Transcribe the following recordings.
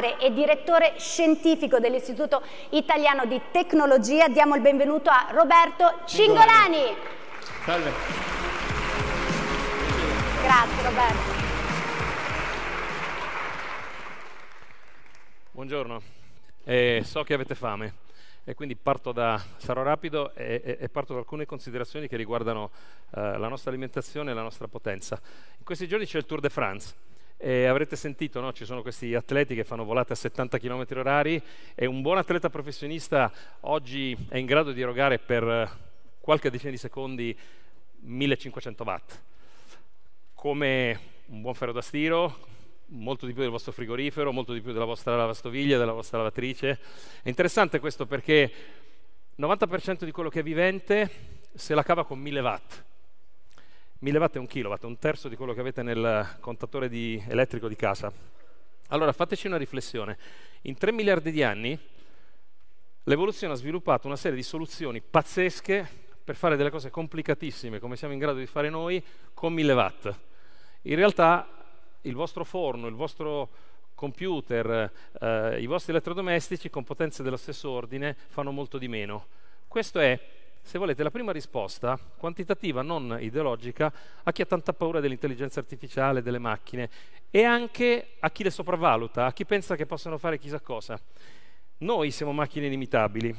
Sastre e direttore scientifico dell'Istituto Italiano di Tecnologia. Diamo il benvenuto a Roberto Cingolani. Salve. Grazie Roberto. Buongiorno, eh, so che avete fame e quindi parto da, sarò rapido e, e, e parto da alcune considerazioni che riguardano eh, la nostra alimentazione e la nostra potenza. In questi giorni c'è il Tour de France e eh, avrete sentito, no? ci sono questi atleti che fanno volate a 70 km orari e un buon atleta professionista oggi è in grado di erogare per eh, qualche decina di secondi 1500 watt, come un buon ferro da stiro, molto di più del vostro frigorifero, molto di più della vostra lavastoviglie, della vostra lavatrice. È interessante questo perché il 90% di quello che è vivente se la cava con 1000 watt 1000 watt è un kilowatt, un terzo di quello che avete nel contatore di elettrico di casa. Allora fateci una riflessione. In 3 miliardi di anni l'evoluzione ha sviluppato una serie di soluzioni pazzesche per fare delle cose complicatissime come siamo in grado di fare noi con 1000 watt. In realtà il vostro forno, il vostro computer, eh, i vostri elettrodomestici con potenze dello stesso ordine fanno molto di meno. Questo è se volete, la prima risposta, quantitativa, non ideologica, a chi ha tanta paura dell'intelligenza artificiale, delle macchine, e anche a chi le sopravvaluta, a chi pensa che possano fare chissà cosa. Noi siamo macchine inimitabili.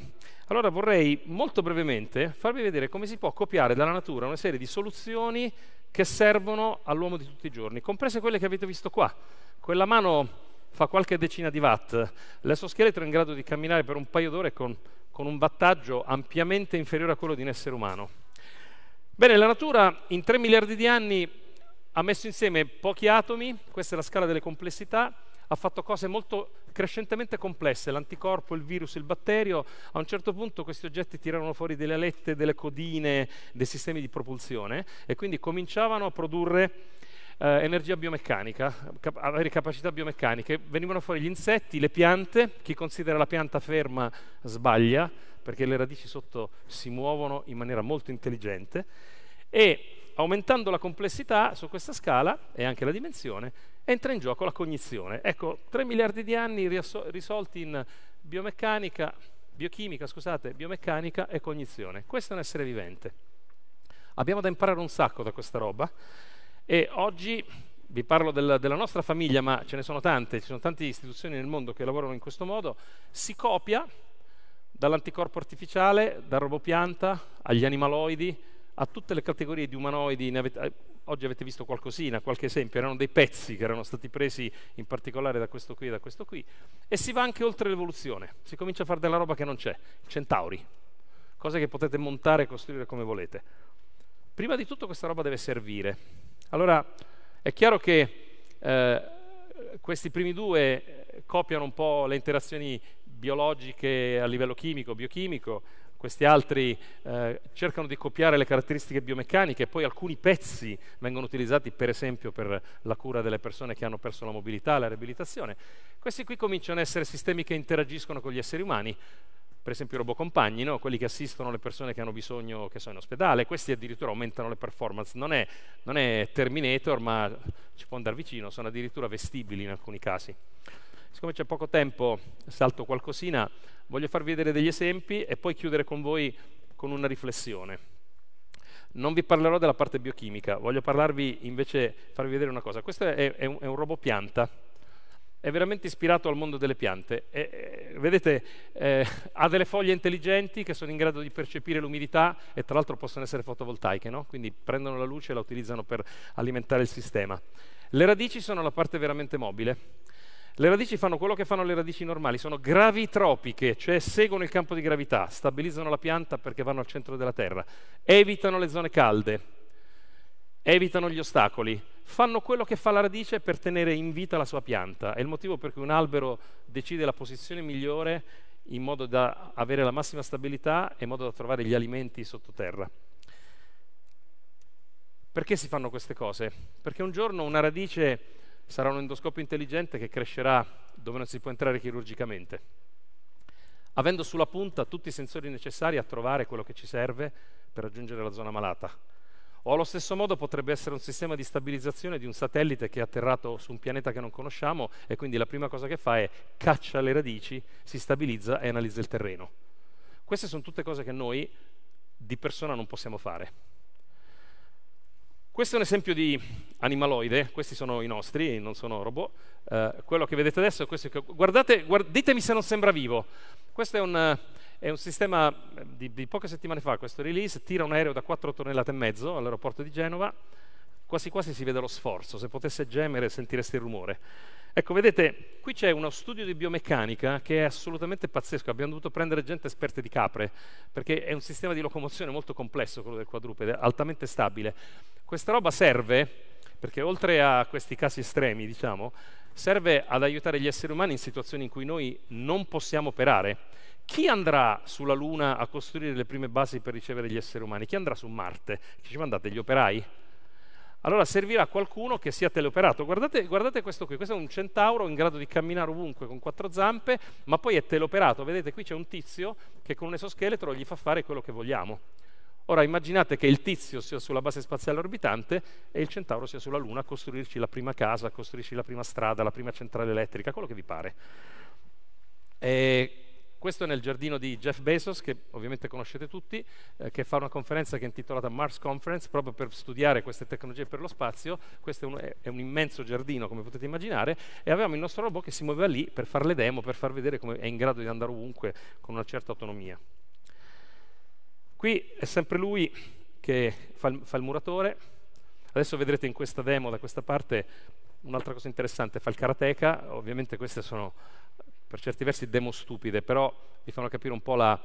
Allora vorrei molto brevemente farvi vedere come si può copiare dalla natura una serie di soluzioni che servono all'uomo di tutti i giorni, comprese quelle che avete visto qua. Quella mano fa qualche decina di watt, l'esoscheletro è in grado di camminare per un paio d'ore con con un vantaggio ampiamente inferiore a quello di un essere umano. Bene, la natura in 3 miliardi di anni ha messo insieme pochi atomi, questa è la scala delle complessità, ha fatto cose molto crescentemente complesse, l'anticorpo, il virus, il batterio, a un certo punto questi oggetti tirarono fuori delle alette, delle codine, dei sistemi di propulsione e quindi cominciavano a produrre eh, energia biomeccanica, cap- avere capacità biomeccaniche. Venivano fuori gli insetti, le piante, chi considera la pianta ferma sbaglia, perché le radici sotto si muovono in maniera molto intelligente, e aumentando la complessità su questa scala e anche la dimensione, entra in gioco la cognizione. Ecco, 3 miliardi di anni riasso- risolti in biomeccanica, biochimica, scusate, biomeccanica e cognizione. Questo è un essere vivente. Abbiamo da imparare un sacco da questa roba e oggi vi parlo del, della nostra famiglia, ma ce ne sono tante, ci sono tante istituzioni nel mondo che lavorano in questo modo, si copia dall'anticorpo artificiale, dal robopianta, agli animaloidi, a tutte le categorie di umanoidi. Avete, eh, oggi avete visto qualcosina, qualche esempio, erano dei pezzi che erano stati presi in particolare da questo qui e da questo qui, e si va anche oltre l'evoluzione, si comincia a fare della roba che non c'è, centauri, cose che potete montare e costruire come volete. Prima di tutto questa roba deve servire, allora è chiaro che eh, questi primi due eh, copiano un po' le interazioni biologiche a livello chimico, biochimico, questi altri eh, cercano di copiare le caratteristiche biomeccaniche poi alcuni pezzi vengono utilizzati per esempio per la cura delle persone che hanno perso la mobilità, la riabilitazione. Questi qui cominciano ad essere sistemi che interagiscono con gli esseri umani, per esempio i robocompagni, no? quelli che assistono le persone che hanno bisogno, che sono in ospedale, questi addirittura aumentano le performance, non è, non è Terminator ma ci può andare vicino, sono addirittura vestibili in alcuni casi. Siccome c'è poco tempo, salto qualcosina, voglio farvi vedere degli esempi e poi chiudere con voi con una riflessione. Non vi parlerò della parte biochimica, voglio parlarvi invece, farvi vedere una cosa. Questo è, è un, è un robot pianta, è veramente ispirato al mondo delle piante. E, vedete, eh, ha delle foglie intelligenti che sono in grado di percepire l'umidità e tra l'altro possono essere fotovoltaiche, no? quindi prendono la luce e la utilizzano per alimentare il sistema. Le radici sono la parte veramente mobile. Le radici fanno quello che fanno le radici normali, sono gravitropiche, cioè seguono il campo di gravità, stabilizzano la pianta perché vanno al centro della terra, evitano le zone calde, evitano gli ostacoli, fanno quello che fa la radice per tenere in vita la sua pianta. È il motivo per cui un albero decide la posizione migliore in modo da avere la massima stabilità e in modo da trovare gli alimenti sottoterra. Perché si fanno queste cose? Perché un giorno una radice sarà un endoscopio intelligente che crescerà dove non si può entrare chirurgicamente avendo sulla punta tutti i sensori necessari a trovare quello che ci serve per raggiungere la zona malata. O allo stesso modo potrebbe essere un sistema di stabilizzazione di un satellite che è atterrato su un pianeta che non conosciamo e quindi la prima cosa che fa è caccia le radici, si stabilizza e analizza il terreno. Queste sono tutte cose che noi di persona non possiamo fare. Questo è un esempio di animaloide, questi sono i nostri, non sono robot. Eh, quello che vedete adesso è questo. guardate, guard, ditemi se non sembra vivo. Questo è un, è un sistema eh, di, di poche settimane fa, questo release, tira un aereo da 4 tonnellate e mezzo all'aeroporto di Genova, quasi quasi si vede lo sforzo, se potesse gemere sentireste il rumore. Ecco, vedete, qui c'è uno studio di biomeccanica che è assolutamente pazzesco, abbiamo dovuto prendere gente esperta di capre, perché è un sistema di locomozione molto complesso quello del quadrupede, altamente stabile. Questa roba serve, perché oltre a questi casi estremi, diciamo, serve ad aiutare gli esseri umani in situazioni in cui noi non possiamo operare chi andrà sulla Luna a costruire le prime basi per ricevere gli esseri umani? Chi andrà su Marte? Ci mandate gli operai? Allora servirà qualcuno che sia teleoperato. Guardate, guardate, questo qui, questo è un centauro in grado di camminare ovunque con quattro zampe, ma poi è teleoperato. Vedete, qui c'è un tizio che con un esoscheletro gli fa fare quello che vogliamo. Ora immaginate che il tizio sia sulla base spaziale orbitante e il centauro sia sulla Luna a costruirci la prima casa, a costruirci la prima strada, la prima centrale elettrica, quello che vi pare. E eh, questo è nel giardino di Jeff Bezos, che ovviamente conoscete tutti, eh, che fa una conferenza che è intitolata Mars Conference, proprio per studiare queste tecnologie per lo spazio. Questo è un, è, un immenso giardino, come potete immaginare, e avevamo il nostro robot che si muoveva lì per fare le demo, per far vedere come è in grado di andare ovunque con una certa autonomia. Qui è sempre lui che fa il, fa il muratore. Adesso vedrete in questa demo, da questa parte, un'altra cosa interessante, fa il karateka. Ovviamente queste sono per certi versi demo stupide, però vi fanno capire un po' la,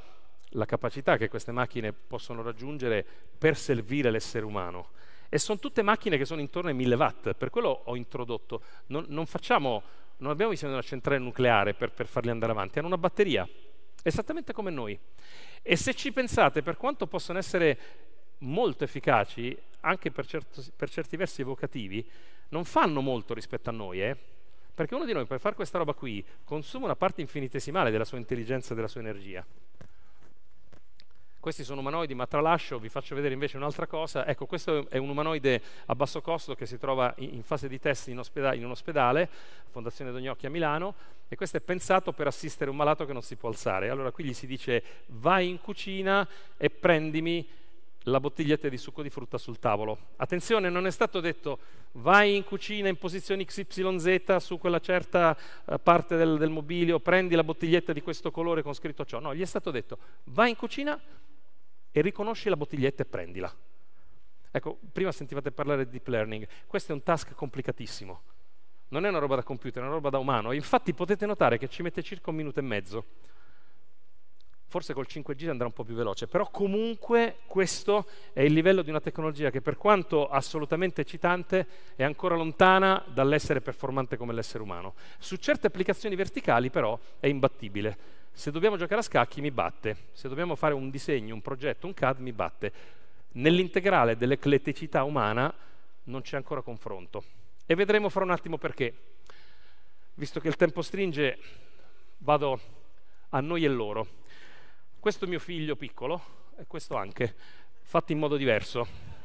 la capacità che queste macchine possono raggiungere per servire l'essere umano. E sono tutte macchine che sono intorno ai 1000 watt, per quello ho introdotto. Non, non, facciamo, non abbiamo bisogno di una centrale nucleare per, per farli andare avanti, hanno una batteria, esattamente come noi. E se ci pensate, per quanto possono essere molto efficaci, anche per, certo, per certi versi evocativi, non fanno molto rispetto a noi, eh? Perché uno di noi per fare questa roba qui consuma una parte infinitesimale della sua intelligenza e della sua energia. Questi sono umanoidi, ma tralascio, vi faccio vedere invece un'altra cosa. Ecco, questo è un umanoide a basso costo che si trova in fase di test in, ospedale, in un ospedale, Fondazione Dognocchi a Milano, e questo è pensato per assistere un malato che non si può alzare. Allora qui gli si dice vai in cucina e prendimi la bottiglietta di succo di frutta sul tavolo. Attenzione, non è stato detto vai in cucina in posizione XYZ su quella certa eh, parte del, del, mobilio, prendi la bottiglietta di questo colore con scritto ciò. No, gli è stato detto vai in cucina e riconosci la bottiglietta e prendila. Ecco, prima sentivate parlare di deep learning. Questo è un task complicatissimo. Non è una roba da computer, è una roba da umano. Infatti potete notare che ci mette circa un minuto e mezzo forse col 5G andrà un po' più veloce, però comunque questo è il livello di una tecnologia che per quanto assolutamente eccitante è ancora lontana dall'essere performante come l'essere umano. Su certe applicazioni verticali però è imbattibile. Se dobbiamo giocare a scacchi mi batte, se dobbiamo fare un disegno, un progetto, un CAD mi batte. Nell'integrale dell'ecleticità umana non c'è ancora confronto. E vedremo fra un attimo perché. Visto che il tempo stringe, vado a noi e loro questo mio figlio piccolo e questo anche, fatti in modo diverso.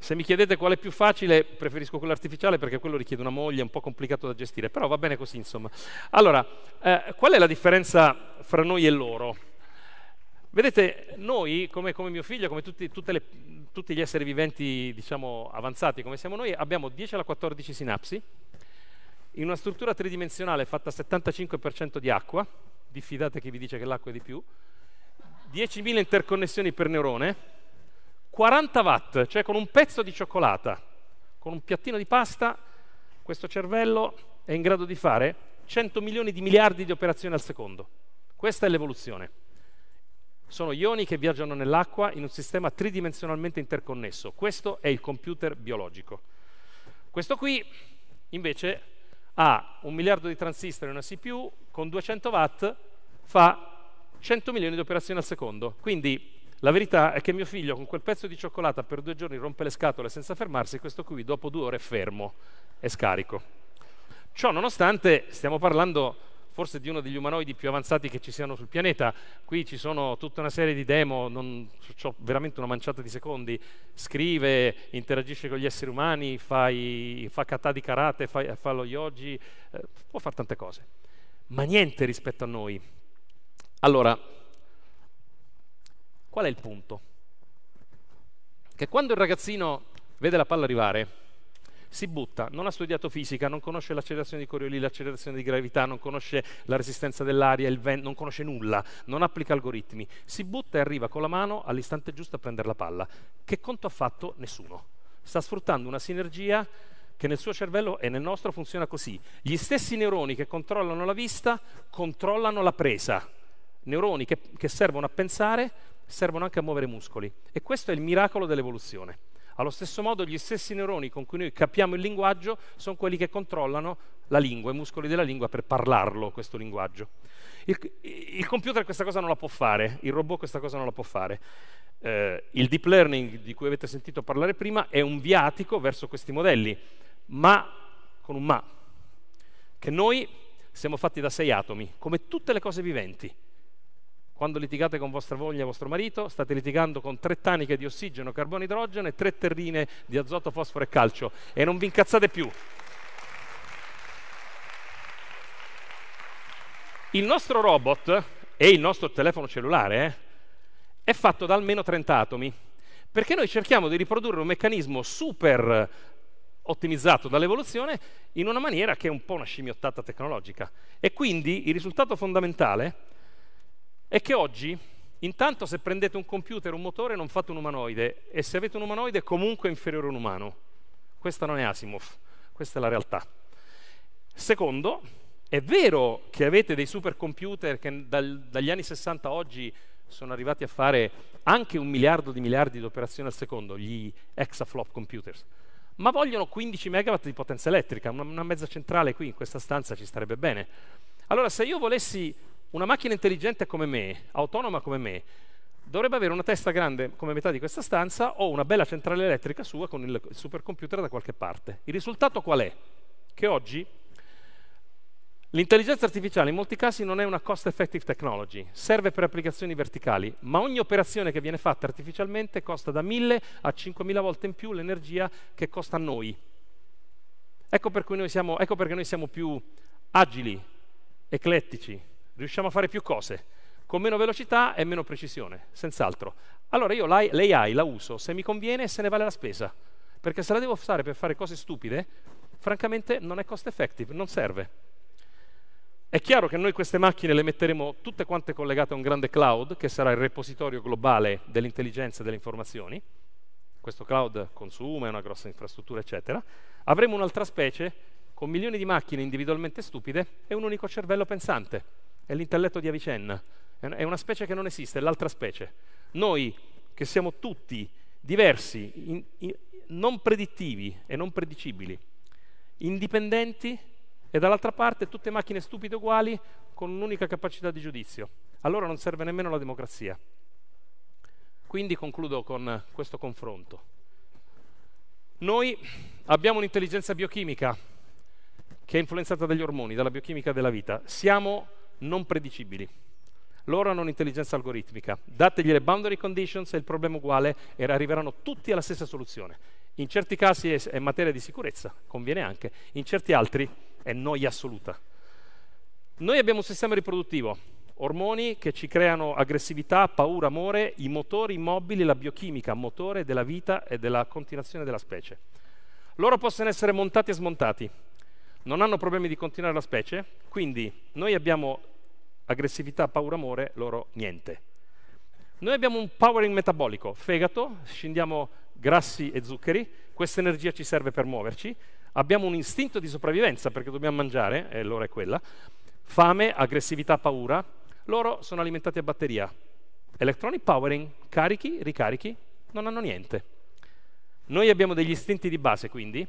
Se mi chiedete qual è più facile, preferisco quello artificiale perché quello richiede una moglie, è un po' complicato da gestire, però va bene così insomma. Allora, eh, qual è la differenza fra noi e loro? Vedete, noi, come, come mio figlio, come tutti, le, tutti gli esseri viventi diciamo, avanzati come siamo noi, abbiamo 10 alla 14 sinapsi, in una struttura tridimensionale fatta 75% di acqua, diffidate chi vi dice che l'acqua è di più, 10.000 interconnessioni per neurone, 40 watt, cioè con un pezzo di cioccolata, con un piattino di pasta, questo cervello è in grado di fare 100 milioni di miliardi di operazioni al secondo. Questa è l'evoluzione. Sono ioni che viaggiano nell'acqua in un sistema tridimensionalmente interconnesso. Questo è il computer biologico. Questo qui, invece, ha un miliardo di transistor e una CPU con 200 watt fa 100 milioni di operazioni al secondo. Quindi la verità è che mio figlio con quel pezzo di cioccolata per due giorni rompe le scatole senza fermarsi, e questo qui dopo due ore è fermo e scarico. Ciò nonostante stiamo parlando forse di uno degli umanoidi più avanzati che ci siano sul pianeta. Qui ci sono tutta una serie di demo, non, ho veramente una manciata di secondi. Scrive, interagisce con gli esseri umani, fa, i, fa kata di karate, fa, fa lo yogi, eh, può fare tante cose. Ma niente rispetto a noi. Allora, qual è il punto? Che quando il ragazzino vede la palla arrivare, si butta, non ha studiato fisica, non conosce l'accelerazione di Coriolis, l'accelerazione di gravità, non conosce la resistenza dell'aria, il vento, non conosce nulla, non applica algoritmi, si butta e arriva con la mano all'istante giusto a prendere la palla. Che conto ha fatto? Nessuno. Sta sfruttando una sinergia che nel suo cervello e nel nostro funziona così. Gli stessi neuroni che controllano la vista controllano la presa. Neuroni che, che servono a pensare servono anche a muovere muscoli. E questo è il miracolo dell'evoluzione. Allo stesso modo gli stessi neuroni con cui noi capiamo il linguaggio sono quelli che controllano la lingua, i muscoli della lingua per parlarlo, questo linguaggio. Il, il computer questa cosa non la può fare, il robot questa cosa non la può fare. Eh, il deep learning di cui avete sentito parlare prima è un viatico verso questi modelli, ma con un ma, che noi siamo fatti da sei atomi, come tutte le cose viventi. Quando litigate con vostra moglie e vostro marito, state litigando con tre taniche di ossigeno, carbone, idrogeno e tre terrine di azoto, fosforo e calcio. E non vi incazzate più. Il nostro robot e il nostro telefono cellulare eh, è fatto da almeno 30 atomi, perché noi cerchiamo di riprodurre un meccanismo super ottimizzato dall'evoluzione in una maniera che è un po' una scimmiottata tecnologica. E quindi il risultato fondamentale è che oggi, intanto se prendete un computer, un motore, non fate un umanoide e se avete un umanoide è comunque inferiore a un umano. Questa non è Asimov, questa è la realtà. Secondo, è vero che avete dei supercomputer che dal, dagli anni 60 a oggi sono arrivati a fare anche un miliardo di miliardi di operazioni al secondo, gli exaflop computers, ma vogliono 15 megawatt di potenza elettrica, una, una mezza centrale qui in questa stanza ci starebbe bene. Allora se io volessi una macchina intelligente come me, autonoma come me, dovrebbe avere una testa grande come metà di questa stanza o una bella centrale elettrica sua con il supercomputer da qualche parte. Il risultato qual è? Che oggi l'intelligenza artificiale in molti casi non è una cost effective technology, serve per applicazioni verticali, ma ogni operazione che viene fatta artificialmente costa da 1000 a 5000 volte in più l'energia che costa a noi. Ecco, per noi siamo, ecco perché noi siamo più agili, eclettici, riusciamo a fare più cose, con meno velocità e meno precisione, senz'altro. Allora io l'AI la uso, se mi conviene se ne vale la spesa, perché se la devo usare per fare cose stupide, francamente non è cost effective, non serve. È chiaro che noi queste macchine le metteremo tutte quante collegate a un grande cloud, che sarà il repositorio globale dell'intelligenza e delle informazioni. Questo cloud consuma, è una grossa infrastruttura, eccetera. Avremo un'altra specie con milioni di macchine individualmente stupide e un unico cervello pensante è l'intelletto di Avicenna, è una specie che non esiste, è l'altra specie. Noi, che siamo tutti diversi, in, in, non predittivi e non predicibili, indipendenti e dall'altra parte tutte macchine stupide uguali con un'unica capacità di giudizio. Allora non serve nemmeno la democrazia. Quindi concludo con questo confronto. Noi abbiamo un'intelligenza biochimica che è influenzata dagli ormoni, dalla biochimica della vita. Siamo non predicibili. Loro hanno un'intelligenza algoritmica. Dategli le boundary conditions e il problema è uguale e arriveranno tutti alla stessa soluzione. In certi casi è materia di sicurezza, conviene anche, in certi altri è noia assoluta. Noi abbiamo un sistema riproduttivo, ormoni che ci creano aggressività, paura, amore, i motori immobili, la biochimica, motore della vita e della continuazione della specie. Loro possono essere montati e smontati, non hanno problemi di continuare la specie, quindi noi abbiamo aggressività, paura, amore, loro niente. Noi abbiamo un powering metabolico, fegato, scendiamo grassi e zuccheri, questa energia ci serve per muoverci, abbiamo un istinto di sopravvivenza perché dobbiamo mangiare, e allora è quella, fame, aggressività, paura, loro sono alimentati a batteria. Electronic powering, carichi, ricarichi, non hanno niente. Noi abbiamo degli istinti di base quindi,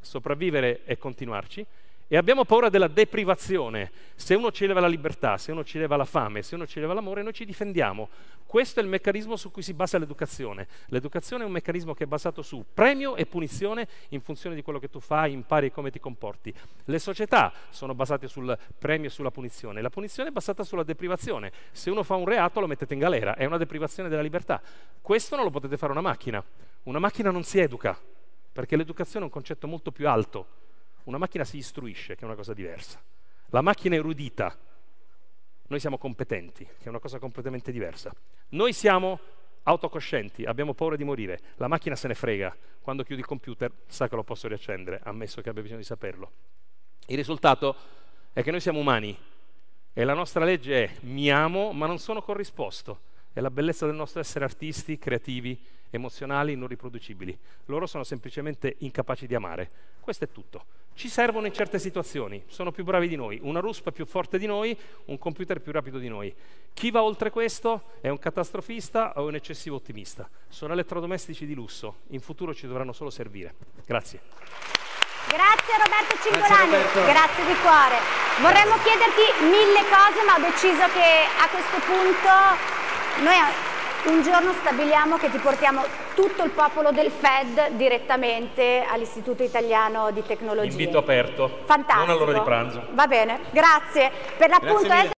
sopravvivere e continuarci, e abbiamo paura della deprivazione. Se uno ci leva la libertà, se uno ci leva la fame, se uno ci leva l'amore, noi ci difendiamo. Questo è il meccanismo su cui si basa l'educazione. L'educazione è un meccanismo che è basato su premio e punizione in funzione di quello che tu fai, impari e come ti comporti. Le società sono basate sul premio e sulla punizione. La punizione è basata sulla deprivazione. Se uno fa un reato lo mettete in galera, è una deprivazione della libertà. Questo non lo potete fare una macchina. Una macchina non si educa, perché l'educazione è un concetto molto più alto una macchina si istruisce, che è una cosa diversa. La macchina è erudita. Noi siamo competenti, che è una cosa completamente diversa. Noi siamo autocoscienti, abbiamo paura di morire. La macchina se ne frega. Quando chiudi il computer sa che lo posso riaccendere, ammesso che abbia bisogno di saperlo. Il risultato è che noi siamo umani e la nostra legge è mi amo ma non sono corrisposto. È la bellezza del nostro essere artisti, creativi, emozionali non riproducibili. Loro sono semplicemente incapaci di amare. Questo è tutto. Ci servono in certe situazioni, sono più bravi di noi, una RUSP più forte di noi, un computer più rapido di noi. Chi va oltre questo è un catastrofista o un eccessivo ottimista. Sono elettrodomestici di lusso, in futuro ci dovranno solo servire. Grazie. Grazie Roberto Cingolani, grazie, grazie, di cuore. Vorremmo chiederti mille cose ma ho deciso che a questo punto noi un giorno stabiliamo che ti portiamo tutto il popolo del Fed direttamente all'Istituto Italiano di Tecnologia. Invito aperto. Fantastico. Non all'ora di pranzo. Va bene, grazie. Per l'appunto